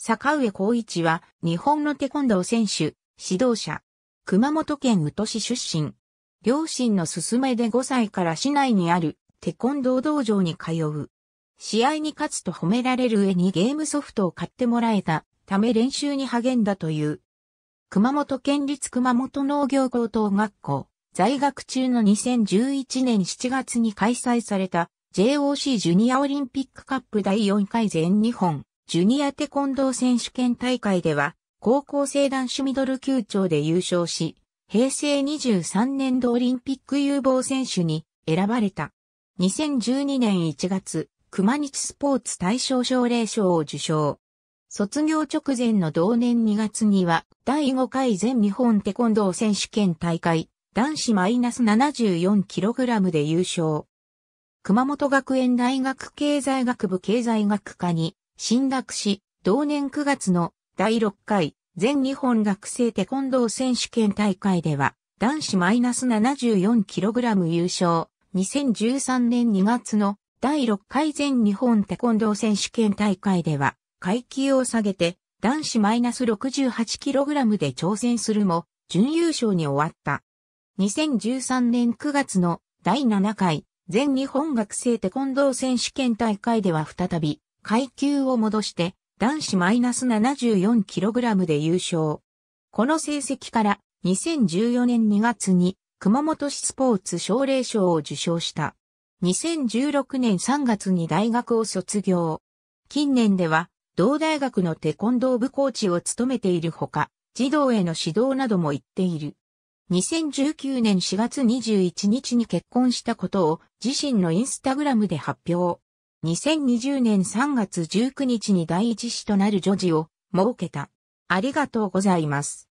坂上孝一は日本のテコンドー選手、指導者。熊本県宇都市出身。両親の勧めで5歳から市内にあるテコンドー道場に通う。試合に勝つと褒められる上にゲームソフトを買ってもらえたため練習に励んだという。熊本県立熊本農業高等学校在学中の2011年7月に開催された JOC ジュニアオリンピックカップ第4回全日本ジュニアテコンドー選手権大会では、高校生男子ミドル級長で優勝し、平成23年度オリンピック有望選手に選ばれた。2012年1月、熊日スポーツ大賞奨励賞を受賞。卒業直前の同年2月には、第5回全日本テコンドー選手権大会、男子マイナス 74kg で優勝。熊本学園大学経済学部経済学科に進学し、同年9月の第6回全日本学生テコンドー選手権大会では、男子マイナス 74kg 優勝、2013年2月の第6回全日本テコンドー選手権大会では、階級を下げて、男子マイナス 68kg で挑戦するも、準優勝に終わった。2013年9月の第7回全日本学生テコンドー選手権大会では再び階級を戻して男子マイナス 74kg で優勝。この成績から2014年2月に熊本市スポーツ奨励賞を受賞した。2016年3月に大学を卒業。近年では同大学のテコンドー部コーチを務めているほか、児童への指導なども言っている。2019年4月21日に結婚したことを自身のインスタグラムで発表。2020年3月19日に第一子となる女児を設けた。ありがとうございます。